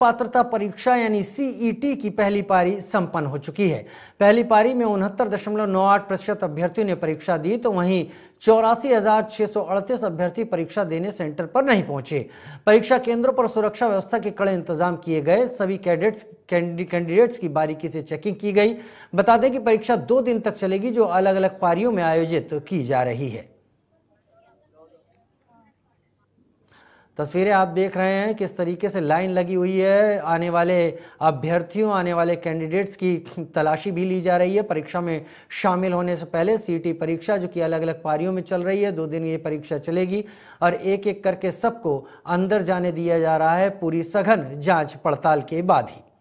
पात्रता परीक्षा यानी सीईटी e की पहली पारी संपन्न हो चुकी है पहली पारी में उनहत्तर दशमलव नौ आठ प्रतिशत अभ्यर्थियों ने परीक्षा दी तो वहीं चौरासी हजार छह सौ अड़तीस अभ्यर्थी परीक्षा देने सेंटर पर नहीं पहुंचे परीक्षा केंद्रों पर सुरक्षा व्यवस्था के कड़े इंतजाम किए गए सभी कैडेट्स कैंडिडेट्स की बारीकी से चेकिंग की गई बता दें कि परीक्षा दो दिन तक चलेगी जो अलग अलग पारियों में आयोजित की जा रही है तस्वीरें आप देख रहे हैं किस तरीके से लाइन लगी हुई है आने वाले अभ्यर्थियों आने वाले कैंडिडेट्स की तलाशी भी ली जा रही है परीक्षा में शामिल होने से पहले सीटी परीक्षा जो कि अलग अलग पारियों में चल रही है दो दिन ये परीक्षा चलेगी और एक एक करके सबको अंदर जाने दिया जा रहा है पूरी सघन जाँच पड़ताल के बाद ही